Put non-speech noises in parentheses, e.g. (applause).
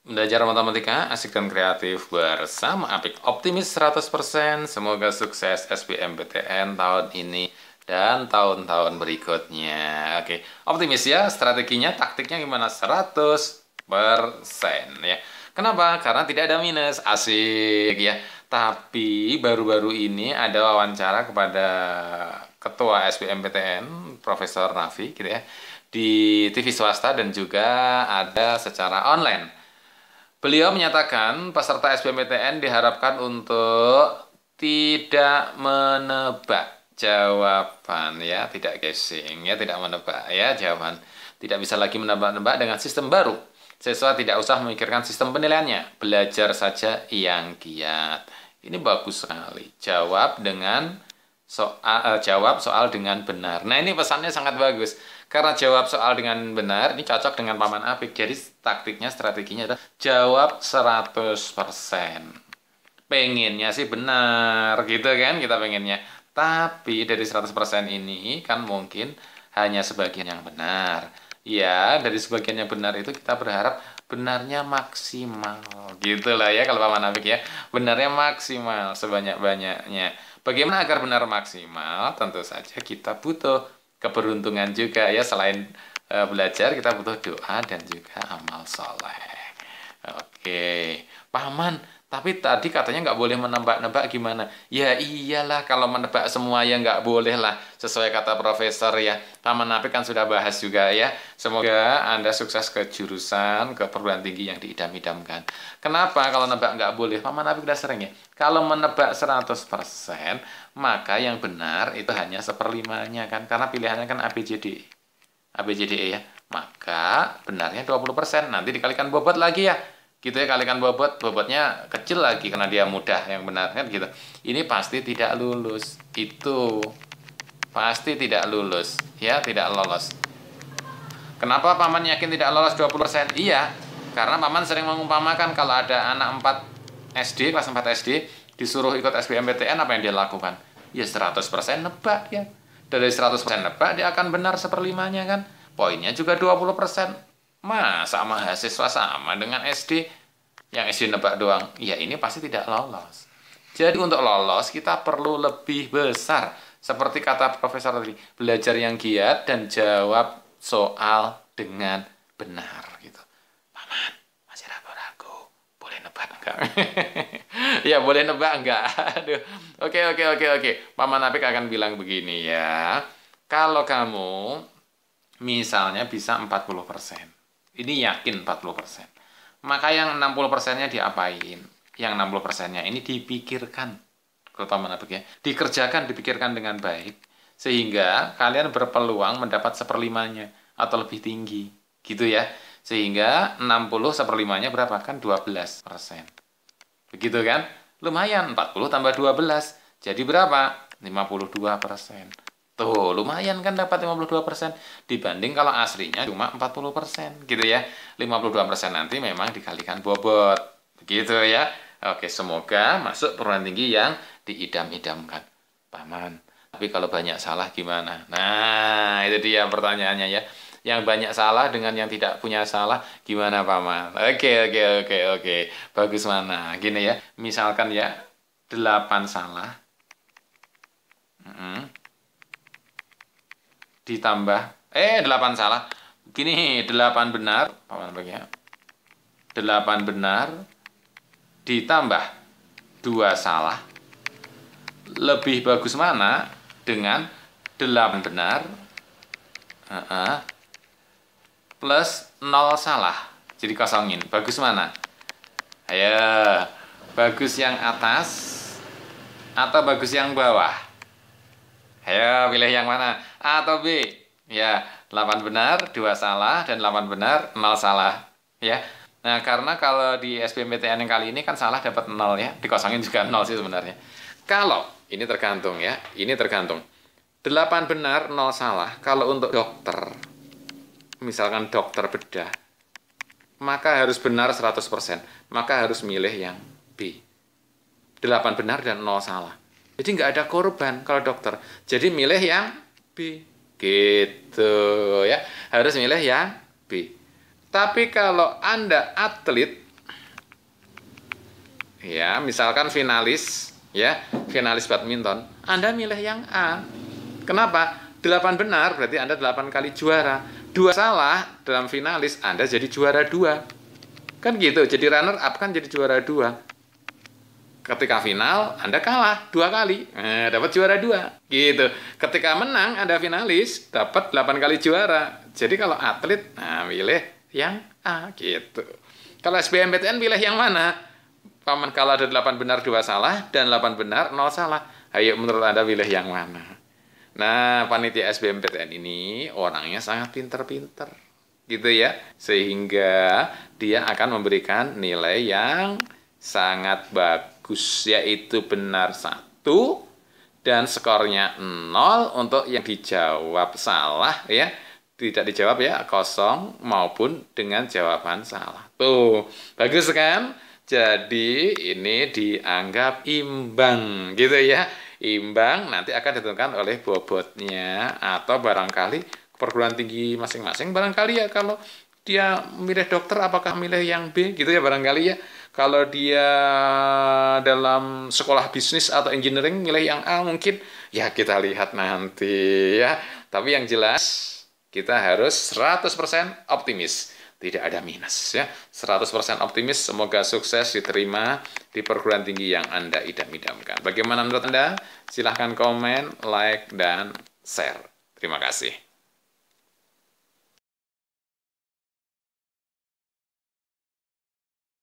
Belajar matematika asik dan kreatif bersama Apik Optimis 100%. Semoga sukses SBMPTN tahun ini dan tahun-tahun berikutnya. Oke, optimis ya strateginya, taktiknya gimana? 100% ya. Kenapa? Karena tidak ada minus. Asik ya. Tapi baru-baru ini ada wawancara kepada ketua SBMPTN Profesor Nafi gitu ya di TV swasta dan juga ada secara online. Beliau menyatakan peserta SBMPTN diharapkan untuk tidak menebak jawaban ya, tidak guessing ya, tidak menebak ya jawaban. Tidak bisa lagi menebak-nebak dengan sistem baru. Siswa tidak usah memikirkan sistem penilaiannya, belajar saja yang giat. Ini bagus sekali. Jawab dengan soal eh, jawab soal dengan benar. Nah, ini pesannya sangat bagus. Karena jawab soal dengan benar ini cocok dengan Paman Apik. Jadi taktiknya, strateginya adalah jawab 100%. Pengennya sih benar gitu kan kita pengennya. Tapi dari 100% ini kan mungkin hanya sebagian yang benar. Ya, dari sebagian yang benar itu kita berharap benarnya maksimal. Gitu lah ya kalau Paman Apik ya. Benarnya maksimal sebanyak-banyaknya. Bagaimana agar benar maksimal? Tentu saja kita butuh keberuntungan juga ya selain uh, belajar kita butuh doa dan juga amal soleh. Oke, paman tapi tadi katanya nggak boleh menebak-nebak gimana? Ya iyalah kalau menebak semua ya nggak boleh lah sesuai kata profesor ya. Taman Napi kan sudah bahas juga ya. Semoga Anda sukses ke jurusan, ke perguruan tinggi yang diidam-idamkan. Kenapa kalau nebak nggak boleh? Taman Napi udah sering ya. Kalau menebak 100%, maka yang benar itu hanya seperlimanya kan. Karena pilihannya kan ABCD. ABCD e ya. Maka benarnya 20%. Nanti dikalikan bobot lagi ya gitu ya kalikan bobot bobotnya kecil lagi karena dia mudah yang benar kan gitu ini pasti tidak lulus itu pasti tidak lulus ya tidak lolos kenapa paman yakin tidak lolos 20% iya karena paman sering mengumpamakan kalau ada anak 4 SD kelas 4 SD disuruh ikut SBMPTN apa yang dia lakukan ya 100% nebak ya dari 100% nebak dia akan benar seperlimanya kan poinnya juga 20% Masa mahasiswa sama dengan SD? Yang SD nebak doang. Ya ini pasti tidak lolos. Jadi untuk lolos kita perlu lebih besar. Seperti kata profesor tadi, belajar yang giat dan jawab soal dengan benar gitu. Paman, masih ragu-ragu. Boleh nebak enggak? (laughs) ya boleh nebak enggak? Aduh. Oke, oke, oke, oke. Paman Apik akan bilang begini ya. Kalau kamu misalnya bisa 40 persen ini yakin 40%. Maka yang 60%-nya diapain? Yang 60%-nya ini dipikirkan, terutama nabek ya. Dikerjakan, dipikirkan dengan baik sehingga kalian berpeluang mendapat seperlimanya atau lebih tinggi. Gitu ya. Sehingga 60 seperlimanya berapa? Kan 12%. Begitu kan? Lumayan, 40 tambah 12. Jadi berapa? 52 persen. Tuh, lumayan kan dapat 52% dibanding kalau aslinya cuma 40% gitu ya. 52% nanti memang dikalikan bobot. Begitu ya. Oke, semoga masuk perguruan tinggi yang diidam-idamkan. Paman. Tapi kalau banyak salah gimana? Nah, itu dia pertanyaannya ya. Yang banyak salah dengan yang tidak punya salah gimana Paman? Oke, oke, oke, oke. Bagus mana? Gini ya. Misalkan ya 8 salah ditambah eh 8 salah. Gini 8 benar, paman bagi ya. 8 benar ditambah 2 salah. Lebih bagus mana dengan 8 benar uh -uh, plus 0 salah. Jadi kosongin. Bagus mana? Ayo, bagus yang atas atau bagus yang bawah? Ayo pilih yang mana? A atau B? Ya, 8 benar, 2 salah, dan 8 benar, 0 salah. Ya. Nah, karena kalau di SBMPTN yang kali ini kan salah dapat 0 ya. Dikosongin juga 0 sih sebenarnya. Kalau, ini tergantung ya, ini tergantung. 8 benar, 0 salah. Kalau untuk dokter, misalkan dokter bedah, maka harus benar 100%. Maka harus milih yang B. 8 benar dan 0 salah. Jadi nggak ada korban kalau dokter. Jadi milih yang B gitu ya. Harus milih yang B. Tapi kalau Anda atlet ya, misalkan finalis ya, finalis badminton, Anda milih yang A. Kenapa? 8 benar berarti Anda 8 kali juara. Dua salah dalam finalis Anda jadi juara dua. Kan gitu, jadi runner up kan jadi juara dua. Ketika final, Anda kalah dua kali, eh, dapat juara dua, gitu. Ketika menang, Anda finalis, dapat delapan kali juara. Jadi kalau atlet, nah, milih yang A, gitu. Kalau SBMPTN, pilih yang mana? Paman kalah ada delapan benar, dua salah, dan delapan benar, nol salah. Ayo, menurut Anda pilih yang mana? Nah, panitia SBMPTN ini orangnya sangat pinter-pinter, gitu ya. Sehingga dia akan memberikan nilai yang sangat bagus bagus yaitu benar satu dan skornya nol untuk yang dijawab salah ya tidak dijawab ya kosong maupun dengan jawaban salah tuh bagus kan jadi ini dianggap imbang gitu ya imbang nanti akan ditentukan oleh bobotnya atau barangkali perguruan tinggi masing-masing barangkali ya kalau dia milih dokter apakah milih yang B gitu ya barangkali ya kalau dia dalam sekolah bisnis atau engineering milih yang A mungkin ya kita lihat nanti ya tapi yang jelas kita harus 100% optimis tidak ada minus ya 100% optimis semoga sukses diterima di perguruan tinggi yang Anda idam-idamkan bagaimana menurut Anda silahkan komen like dan share terima kasih